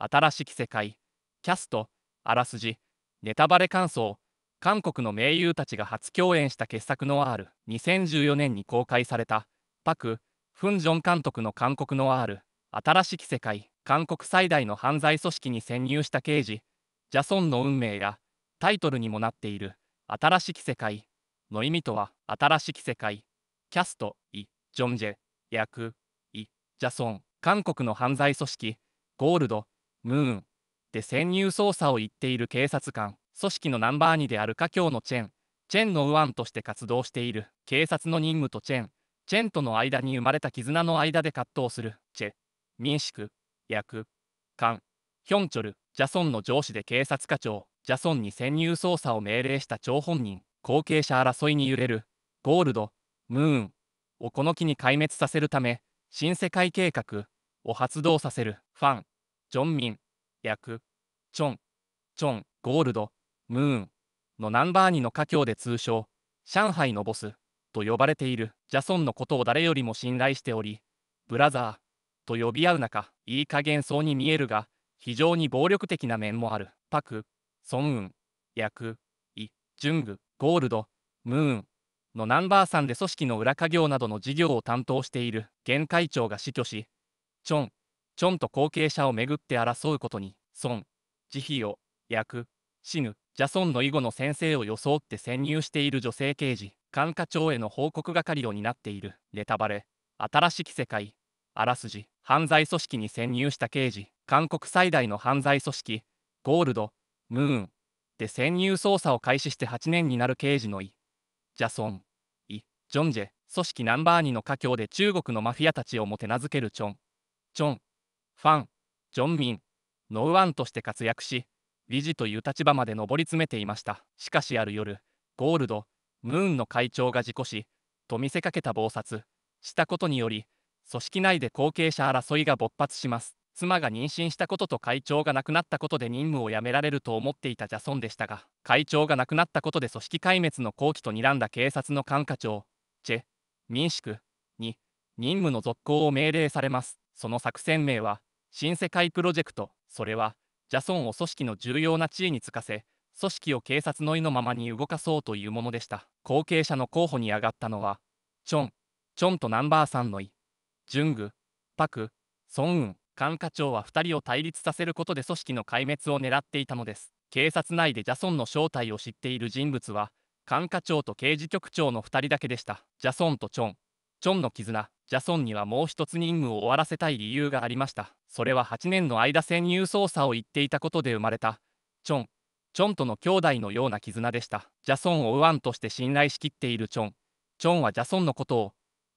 新しき世界、キャスト、あらすじ、ネタバレ感想、韓国の名優たちが初共演した傑作の R、2014年に公開された、パク・フンジョン監督の韓国の R、新しき世界、韓国最大の犯罪組織に潜入した刑事、ジャソンの運命や、タイトルにもなっている、新しき世界、の意味とは、新しき世界、キャスト、イ・ジョンジェ、役、イ・ジャソン、韓国の犯罪組織、ゴールド、ムーンで潜入捜査を言っている警察官組織のナンバー2である華僑のチェンチェンの右腕として活動している警察の任務とチェンチェンとの間に生まれた絆の間で葛藤するチェ民宿役官ヒョンチョルジャソンの上司で警察課長ジャソンに潜入捜査を命令した張本人後継者争いに揺れるゴールドムーンをこの機に壊滅させるため新世界計画を発動させるファンジョンミン、役、チョン、チョン、ゴールド、ムーンのナンバー2の華僑で通称、上海のボスと呼ばれているジャソンのことを誰よりも信頼しており、ブラザーと呼び合う中、いい加減そうに見えるが、非常に暴力的な面もある。パク、ソンウン、役、イ、ジュング、ゴールド、ムーンのナンバー3で組織の裏稼業などの事業を担当している現会長が死去し、チョン、チョンと後継者をめぐって争うことに、孫、慈悲を、役、死ぬ、ジャソンの囲碁の先生を装って潜入している女性刑事、管轄庁への報告係を担っている、ネタバレ、新しき世界、あらすじ、犯罪組織に潜入した刑事、韓国最大の犯罪組織、ゴールド、ムーン、で潜入捜査を開始して8年になる刑事のいジャソン、イ・ジョンジェ、組織ナンバー2の華僑で中国のマフィアたちをもてなずけるチョン、チョン、ファン、ジョンミン、ノウアンとして活躍し、理事という立場まで上り詰めていました。しかしある夜、ゴールド、ムーンの会長が事故し、と見せかけた暴殺したことにより、組織内で後継者争いが勃発します。妻が妊娠したことと会長が亡くなったことで任務を辞められると思っていたジャソンでしたが、会長が亡くなったことで組織壊滅の好機と睨んだ警察の管轄庁、チェ、民宿に任務の続行を命令されます。その作戦名は、新世界プロジェクトそれはジャソンを組織の重要な地位につかせ組織を警察の意のままに動かそうというものでした後継者の候補に上がったのはチョンチョンとナンバー3のイジュングパクソンウン管課長は2人を対立させることで組織の壊滅を狙っていたのです警察内でジャソンの正体を知っている人物は管課長と刑事局長の2人だけでしたジャソンとチョンチョンの絆ジャソンにはもう一つ任務を終わらせたい理由がありました。それは8年の間潜入捜査を言っていたことで生まれた、チョン、チョンとの兄弟のような絆でした。ジャソンをウアンとして信頼しきっているチョン。チョンはジャソンのことを、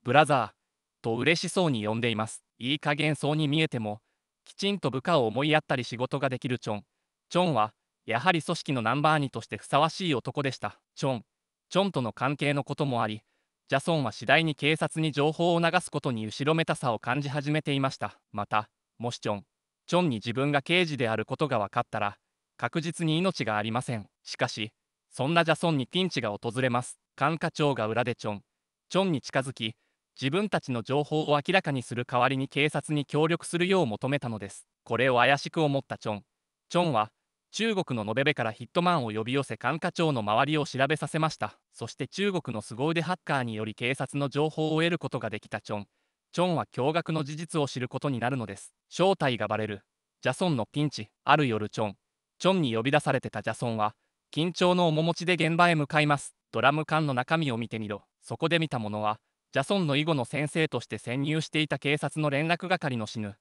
ブラザー、と嬉しそうに呼んでいます。いい加減そうに見えても、きちんと部下を思いやったり仕事ができるチョン。チョンは、やはり組織のナンバー2としてふさわしい男でした。チョン、チョンとの関係のこともあり、ジャソンは次第に警察に情報を流すことに後ろめたさを感じ始めていました。また、もしチョン、チョンに自分が刑事であることが分かったら、確実に命がありません。しかし、そんなジャソンにピンチが訪れます。管課長が裏でチョン、チョンに近づき、自分たちの情報を明らかにする代わりに警察に協力するよう求めたのです。これを怪しく思ったチョン。チョンは、中国の延べからヒットマンを呼び寄せ管下庁の周りを調べさせましたそして中国の凄腕ハッカーにより警察の情報を得ることができたチョンチョンは驚愕の事実を知ることになるのです正体がバレるジャソンのピンチある夜チョンチョンに呼び出されてたジャソンは緊張の面持ちで現場へ向かいますドラム缶の中身を見てみろそこで見たものはジャソンの囲碁の先生として潜入していた警察の連絡係の死ぬ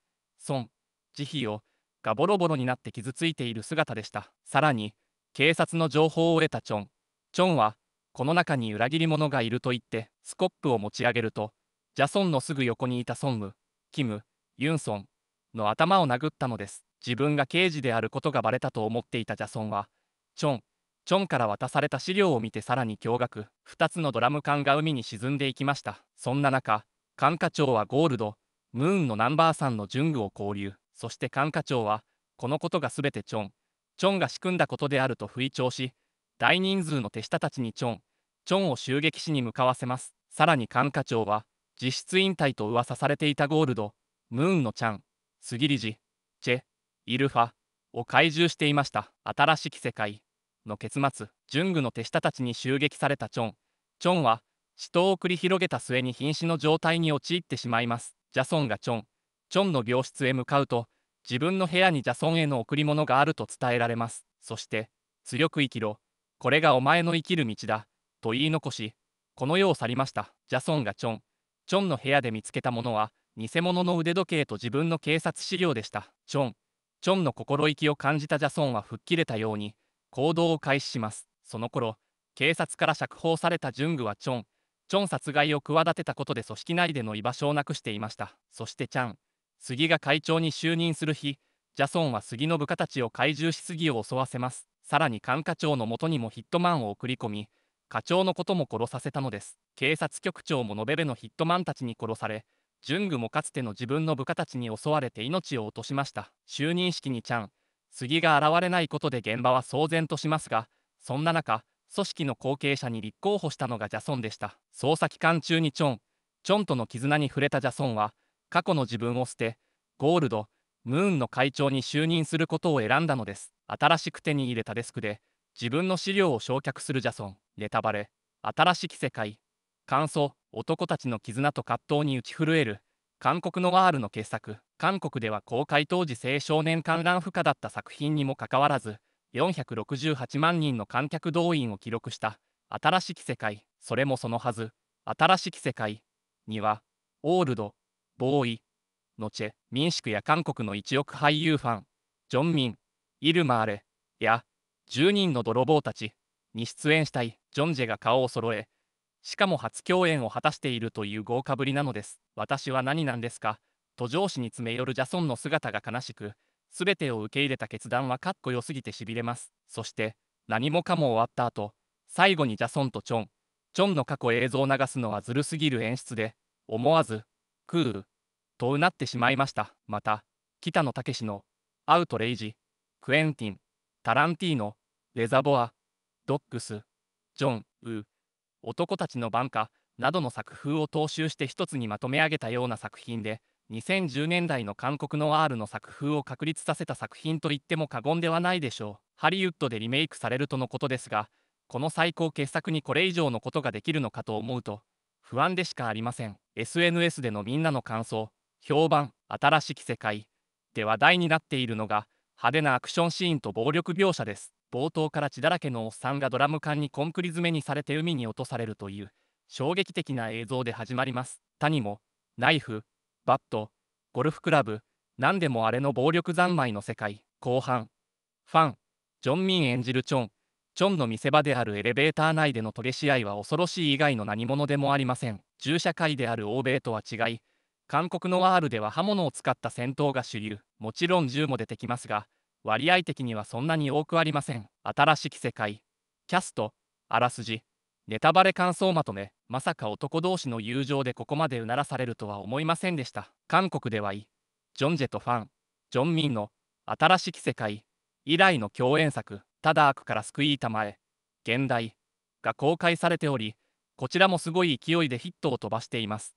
孫慈悲をがボロボロになって傷ついている姿でしたさらに警察の情報を得たチョンチョンはこの中に裏切り者がいると言ってスコップを持ち上げるとジャソンのすぐ横にいたソンムキムユンソンの頭を殴ったのです自分が刑事であることがバレたと思っていたジャソンはチョンチョンから渡された資料を見てさらに驚愕2つのドラム缶が海に沈んでいきましたそんな中管課長はゴールドムーンのナンバーさんの順具を交流そして管課長は、このことがすべてチョン、チョンが仕組んだことであると吹聴し、大人数の手下たちにチョン、チョンを襲撃しに向かわせます。さらに管課長は、実質引退と噂されていたゴールド、ムーンのチャン、スギリジ、チェ、イルファを懐柔していました。新しき世界の結末、ジュングの手下たちに襲撃されたチョン、チョンは、死闘を繰り広げた末に瀕死の状態に陥ってしまいます。ジャソンがチョン、チョンの病室へ向かうと、自分の部屋にジャソンへの贈り物があると伝えられます。そして、強く生きろ、これがお前の生きる道だ、と言い残し、この世を去りました。ジャソンがチョン、チョンの部屋で見つけたものは、偽物の腕時計と自分の警察資料でした。チョン、チョンの心意気を感じたジャソンは吹っ切れたように、行動を開始します。その頃、警察から釈放されたジュングはチョン、チョン殺害を企てたことで組織内での居場所をなくしていました。そしてチャン、杉が会長に就任する日、ジャソンは杉の部下たちを懐柔し杉を襲わせます。さらに管課長のもとにもヒットマンを送り込み、課長のことも殺させたのです。警察局長もノベベのヒットマンたちに殺され、ジュングもかつての自分の部下たちに襲われて命を落としました。就任式にちゃん、杉が現れないことで現場は騒然としますが、そんな中、組織の後継者に立候補したのがジャソンでした。捜査期間中にチョン、チョンとの絆に触れたジャソンは、過去の自分を捨てゴールドムーンの会長に就任することを選んだのです新しく手に入れたデスクで自分の資料を焼却するジャソンネタバレ新しき世界感想男たちの絆と葛藤に打ち震える韓国のワールの傑作韓国では公開当時青少年観覧不可だった作品にもかかわらず468万人の観客動員を記録した新しき世界それもそのはず新しき世界にはオールドボーイ、のチェ、民宿や韓国の1億俳優ファン、ジョンミン、イルマーレ、や、10人の泥棒たちに出演したい、ジョンジェが顔を揃え、しかも初共演を果たしているという豪華ぶりなのです。私は何なんですか途上市に詰め寄るジャソンの姿が悲しく、すべてを受け入れた決断はかっこよすぎてしびれます。そして、何もかも終わった後、最後にジャソンとチョン、チョンの過去映像を流すのはずるすぎる演出で、思わず、クーとうなってしまいました。また、北野武の、アウトレイジ、クエンティン、タランティーノ、レザボア、ドックス、ジョン、ウ、男たちの晩歌などの作風を踏襲して一つにまとめ上げたような作品で、2010年代の韓国の R の作風を確立させた作品と言っても過言ではないでしょう。ハリウッドでリメイクされるとのことですが、この最高傑作にこれ以上のことができるのかと思うと、不安でしかありません。SNS でのみんなの感想、評判新しき世界で話題になっているのが派手なアクションシーンと暴力描写です冒頭から血だらけのおっさんがドラム缶にコンクリ詰めにされて海に落とされるという衝撃的な映像で始まります他にもナイフバットゴルフクラブ何でもあれの暴力三昧の世界後半ファンジョン・ミン演じるチョンチョンの見せ場であるエレベーター内での取り試合は恐ろしい以外の何者でもありません銃社会である欧米とは違い韓国のワールでは刃物を使った戦闘が主流もちろん銃も出てきますが割合的にはそんなに多くありません新しき世界キャストあらすじネタバレ感想まとめまさか男同士の友情でここまでうならされるとは思いませんでした韓国ではイ・ジョンジェとファンジョンミンの新しき世界以来の共演作ただ悪から救いたまえ現代が公開されておりこちらもすごい勢いでヒットを飛ばしています